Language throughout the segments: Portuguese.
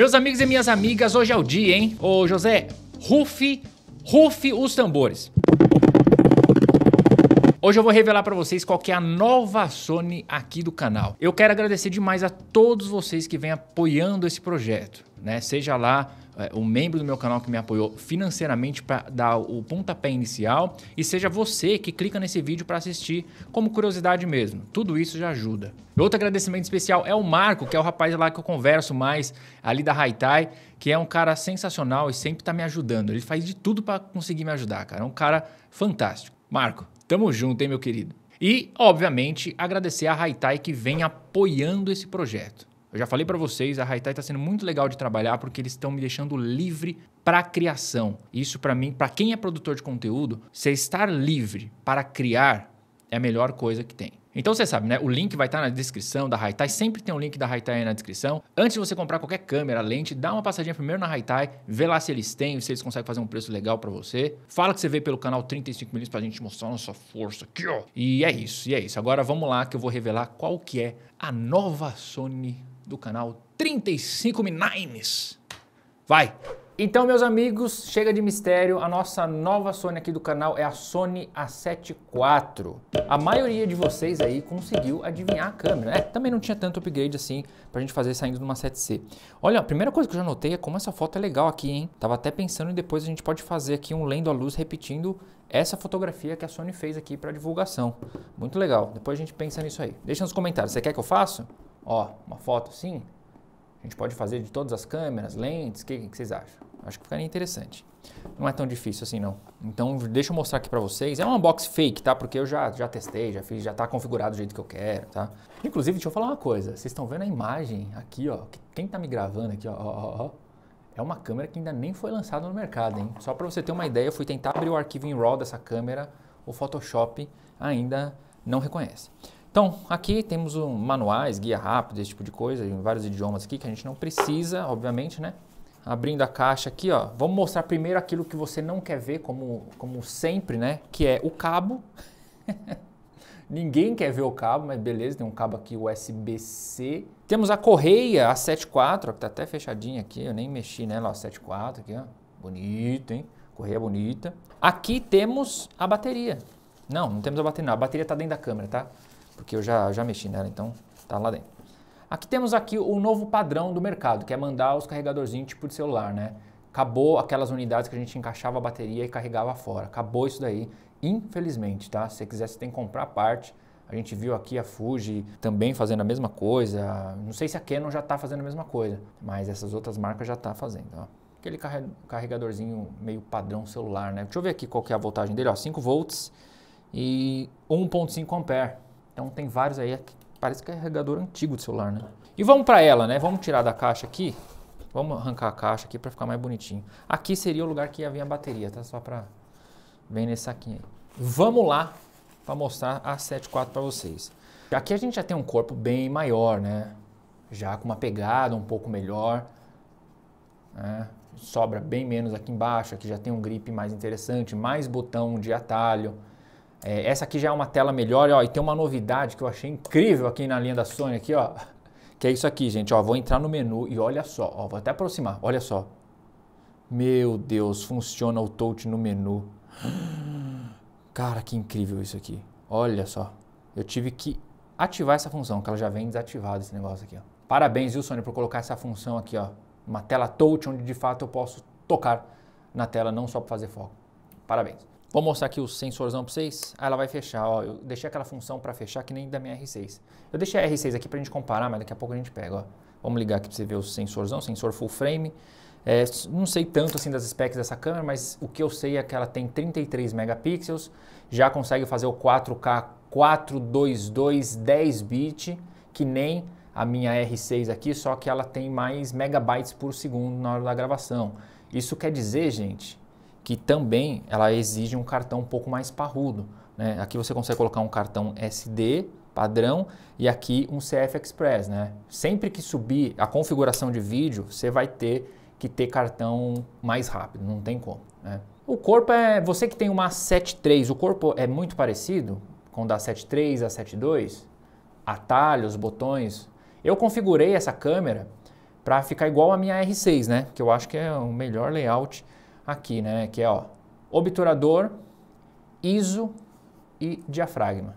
Meus amigos e minhas amigas, hoje é o dia, hein? Ô José, rufe, rufe os tambores. Hoje eu vou revelar para vocês qual é a nova Sony aqui do canal. Eu quero agradecer demais a todos vocês que vêm apoiando esse projeto né? Seja lá o é, um membro do meu canal que me apoiou financeiramente para dar o pontapé inicial e seja você que clica nesse vídeo para assistir como curiosidade mesmo. Tudo isso já ajuda. Outro agradecimento especial é o Marco, que é o rapaz lá que eu converso mais ali da Haitai, que é um cara sensacional e sempre está me ajudando. Ele faz de tudo para conseguir me ajudar, cara. É um cara fantástico. Marco, tamo junto, hein, meu querido. E, obviamente, agradecer a Haitai que vem apoiando esse projeto. Eu já falei para vocês, a Haitai está sendo muito legal de trabalhar porque eles estão me deixando livre para criação. Isso para mim, para quem é produtor de conteúdo, você estar livre para criar é a melhor coisa que tem. Então você sabe, né? O link vai estar tá na descrição da Haitai, sempre tem um link da Haitai aí na descrição. Antes de você comprar qualquer câmera, lente, dá uma passadinha primeiro na Haitai, vê lá se eles têm, se eles conseguem fazer um preço legal para você. Fala que você veio pelo canal 35 minutos pra gente mostrar a nossa força aqui, ó. E é isso, e é isso. Agora vamos lá que eu vou revelar qual que é a nova Sony do canal 35 Minines. Vai! Então, meus amigos, chega de mistério. A nossa nova Sony aqui do canal é a Sony A7 IV. A maioria de vocês aí conseguiu adivinhar a câmera, né? Também não tinha tanto upgrade assim pra gente fazer saindo de uma 7C. Olha, a primeira coisa que eu já notei é como essa foto é legal aqui, hein? Tava até pensando e depois a gente pode fazer aqui um lendo à luz repetindo essa fotografia que a Sony fez aqui para divulgação. Muito legal. Depois a gente pensa nisso aí. Deixa nos comentários. Você quer que eu faça? ó, uma foto assim, a gente pode fazer de todas as câmeras, lentes, o que, que, vocês acham? Acho que ficaria interessante. Não é tão difícil assim não. Então deixa eu mostrar aqui para vocês. É um unboxing fake, tá? Porque eu já, já testei, já fiz, já tá configurado do jeito que eu quero, tá? Inclusive, deixa eu falar uma coisa. Vocês estão vendo a imagem aqui, ó. Quem tá me gravando aqui, ó, ó, ó é uma câmera que ainda nem foi lançada no mercado, hein? Só para você ter uma ideia, eu fui tentar abrir o arquivo em RAW dessa câmera, o Photoshop ainda não reconhece. Então, aqui temos um manuais, guia rápido, esse tipo de coisa, em vários idiomas aqui que a gente não precisa, obviamente, né? Abrindo a caixa aqui, ó, vamos mostrar primeiro aquilo que você não quer ver, como, como sempre, né? Que é o cabo. Ninguém quer ver o cabo, mas beleza, tem um cabo aqui USB-C. Temos a correia A74, que tá até fechadinha aqui, eu nem mexi nela, a 74 aqui, ó. Bonito, hein? Correia bonita. Aqui temos a bateria. Não, não temos a bateria não, a bateria tá dentro da câmera, tá? porque eu já, já mexi nela, então tá lá dentro. Aqui temos aqui o novo padrão do mercado, que é mandar os carregadorzinhos tipo de celular, né? Acabou aquelas unidades que a gente encaixava a bateria e carregava fora. Acabou isso daí, infelizmente, tá? Se você quiser, você tem que comprar parte. A gente viu aqui a Fuji também fazendo a mesma coisa. Não sei se a Canon já está fazendo a mesma coisa, mas essas outras marcas já estão tá fazendo, ó. Aquele carregadorzinho meio padrão celular, né? Deixa eu ver aqui qual que é a voltagem dele, ó, 5 volts e 1.5 ampere. Então tem vários aí, é parece é carregador antigo de celular, né? E vamos para ela, né? Vamos tirar da caixa aqui. Vamos arrancar a caixa aqui para ficar mais bonitinho. Aqui seria o lugar que ia vir a bateria, tá? Só para... Vem nesse saquinho aí. Vamos lá para mostrar a 74 para vocês. Aqui a gente já tem um corpo bem maior, né? Já com uma pegada um pouco melhor. Né? Sobra bem menos aqui embaixo. Aqui já tem um grip mais interessante, mais botão de atalho. É, essa aqui já é uma tela melhor ó, e tem uma novidade que eu achei incrível aqui na linha da Sony aqui, ó, que é isso aqui, gente. Ó, vou entrar no menu e olha só, ó, vou até aproximar, olha só. Meu Deus, funciona o touch no menu. Cara, que incrível isso aqui. Olha só, eu tive que ativar essa função, que ela já vem desativada esse negócio aqui. Ó. Parabéns, viu, Sony, por colocar essa função aqui, ó, uma tela touch onde de fato eu posso tocar na tela, não só para fazer foco. Parabéns. Vou mostrar aqui o sensorzão para vocês. Aí ela vai fechar. Ó, eu deixei aquela função para fechar que nem da minha R6. Eu deixei a R6 aqui para a gente comparar, mas daqui a pouco a gente pega. Ó. Vamos ligar aqui para você ver o sensorzão, sensor full frame. É, não sei tanto assim das specs dessa câmera, mas o que eu sei é que ela tem 33 megapixels, já consegue fazer o 4K 422 10-bit, que nem a minha R6 aqui, só que ela tem mais megabytes por segundo na hora da gravação. Isso quer dizer, gente, que também ela exige um cartão um pouco mais parrudo. Né? Aqui você consegue colocar um cartão SD padrão e aqui um CF Express. Né? Sempre que subir a configuração de vídeo, você vai ter que ter cartão mais rápido, não tem como. Né? O corpo é. Você que tem uma 7.3, o corpo é muito parecido com da 7.3 a 7.2? Atalhos, botões. Eu configurei essa câmera para ficar igual a minha R6, né? Que eu acho que é o melhor layout aqui, né? Que é ó, obturador, ISO e diafragma.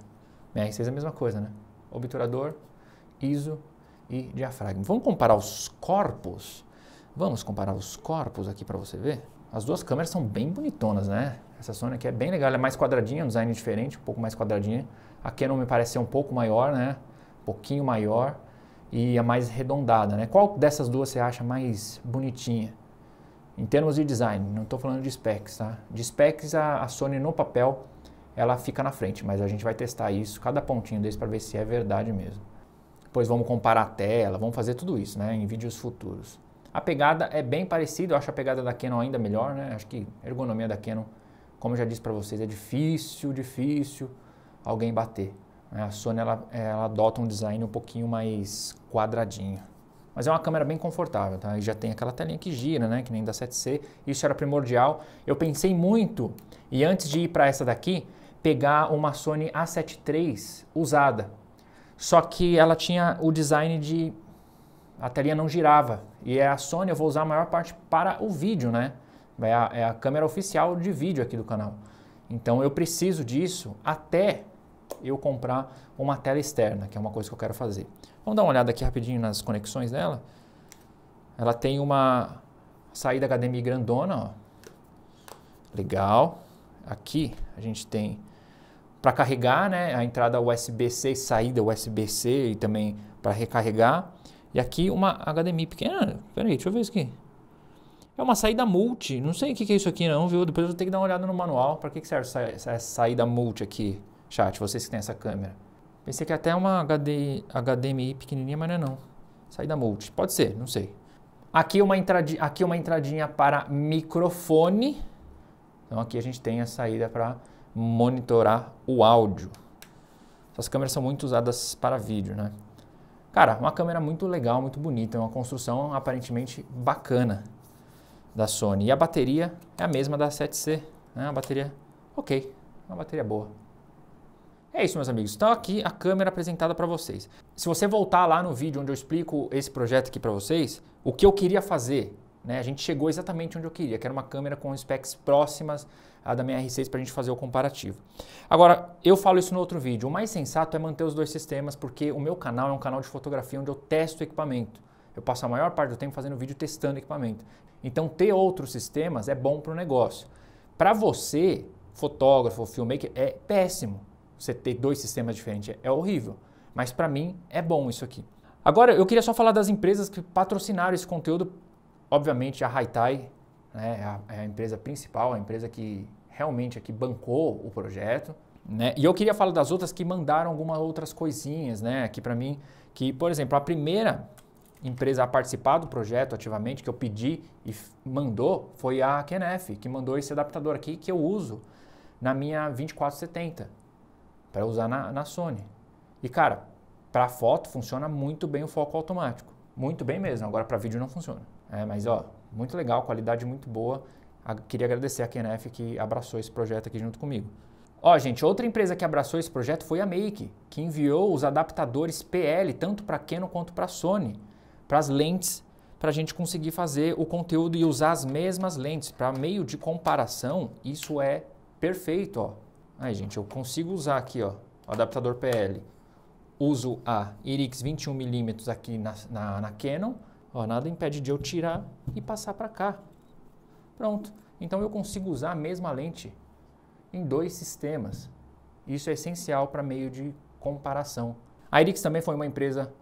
br né, vocês é a mesma coisa, né? Obturador, ISO e diafragma. Vamos comparar os corpos? Vamos comparar os corpos aqui para você ver? As duas câmeras são bem bonitonas, né? Essa Sony aqui é bem legal, ela é mais quadradinha, um design diferente, um pouco mais quadradinha. A Canon me parece ser um pouco maior, né? Um pouquinho maior e a mais arredondada, né? Qual dessas duas você acha mais bonitinha? Em termos de design, não estou falando de specs, tá? De specs a, a, Sony no papel ela fica na frente, mas a gente vai testar isso, cada pontinho desse para ver se é verdade mesmo. Depois vamos comparar a tela, vamos fazer tudo isso, né? Em vídeos futuros. A pegada é bem parecida, eu acho a pegada da Canon ainda melhor, né? Acho que a ergonomia da Canon, como eu já disse para vocês, é difícil, difícil alguém bater. Né? A Sony ela, ela adota um design um pouquinho mais quadradinho. Mas é uma câmera bem confortável, tá? E já tem aquela telinha que gira, né? Que nem da 7C. Isso era primordial. Eu pensei muito, e antes de ir para essa daqui, pegar uma Sony A7 III usada. Só que ela tinha o design de... A telinha não girava. E é a Sony eu vou usar a maior parte para o vídeo, né? É a, é a câmera oficial de vídeo aqui do canal. Então eu preciso disso até eu comprar uma tela externa, que é uma coisa que eu quero fazer. Vamos dar uma olhada aqui rapidinho nas conexões dela. Ela tem uma saída HDMI grandona, ó. Legal. Aqui a gente tem para carregar, né, a entrada USB-C, saída USB-C e também para recarregar. E aqui uma HDMI pequena. Pera aí, deixa eu ver isso aqui. É uma saída multi. Não sei o que é isso aqui não, viu? Depois eu vou ter que dar uma olhada no manual. Para que, que serve essa saída multi aqui? Chat, vocês que têm essa câmera. Pensei que até uma HD, HDMI pequenininha, mas não é não. Saída multi. Pode ser, não sei. Aqui uma, entradinha, aqui uma entradinha para microfone. Então aqui a gente tem a saída para monitorar o áudio. Essas câmeras são muito usadas para vídeo, né? Cara, uma câmera muito legal, muito bonita. É uma construção aparentemente bacana da Sony. E a bateria é a mesma da 7C. Né? A bateria ok, é uma bateria boa. É isso, meus amigos. Então aqui a câmera apresentada para vocês. Se você voltar lá no vídeo onde eu explico esse projeto aqui para vocês, o que eu queria fazer, né? A gente chegou exatamente onde eu queria, que era uma câmera com specs próximas à da minha R6 para a gente fazer o comparativo. Agora, eu falo isso no outro vídeo. O mais sensato é manter os dois sistemas, porque o meu canal é um canal de fotografia onde eu testo equipamento. Eu passo a maior parte do tempo fazendo vídeo testando equipamento. Então, ter outros sistemas é bom para o negócio. Para você, fotógrafo, filmmaker, é péssimo você ter dois sistemas diferentes é horrível. Mas para mim é bom isso aqui. Agora eu queria só falar das empresas que patrocinaram esse conteúdo. Obviamente a Haitai né, é, é a empresa principal, a empresa que realmente aqui bancou o projeto. Né? E eu queria falar das outras que mandaram algumas outras coisinhas né, aqui para mim. Que, por exemplo, a primeira empresa a participar do projeto ativamente, que eu pedi e mandou, foi a Kenef, que mandou esse adaptador aqui que eu uso na minha 2470 para usar na, na Sony. E cara, para foto funciona muito bem o foco automático, muito bem mesmo. Agora para vídeo não funciona. É, mas ó, muito legal, qualidade muito boa. Queria agradecer a KNF que abraçou esse projeto aqui junto comigo. Ó, gente, outra empresa que abraçou esse projeto foi a Make, que enviou os adaptadores PL tanto para Canon quanto para Sony, para as lentes, para a gente conseguir fazer o conteúdo e usar as mesmas lentes para meio de comparação. Isso é perfeito, ó. Aí, gente, eu consigo usar aqui, ó, o adaptador PL. Uso a IRIX 21mm aqui na, na, na Canon. Ó, nada impede de eu tirar e passar para cá. Pronto. Então eu consigo usar a mesma lente em dois sistemas. Isso é essencial para meio de comparação. A IRIX também foi uma empresa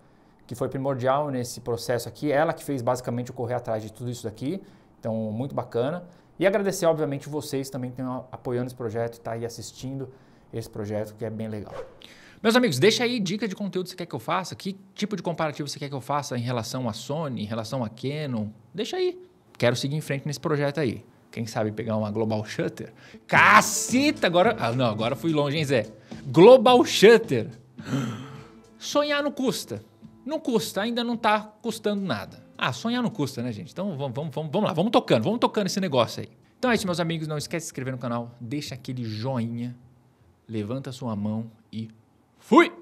que foi primordial nesse processo aqui. Ela que fez basicamente correr atrás de tudo isso daqui. Então, muito bacana. E agradecer, obviamente, vocês também que estão apoiando esse projeto, tá aí assistindo esse projeto, que é bem legal. Meus amigos, deixa aí dica de conteúdo que você quer que eu faça, que tipo de comparativo você quer que eu faça em relação à Sony, em relação à Canon. Deixa aí. Quero seguir em frente nesse projeto aí. Quem sabe pegar uma Global Shutter? Caceta! Agora. Ah, não, agora fui longe, hein, Zé? Global Shutter! Sonhar não custa. Não custa, ainda não está custando nada. Ah, sonhar não custa, né, gente? Então vamos, vamos, vamos, vamos lá, vamos tocando, vamos tocando esse negócio aí. Então é isso, meus amigos. Não esquece de se inscrever no canal, deixa aquele joinha, levanta sua mão e fui!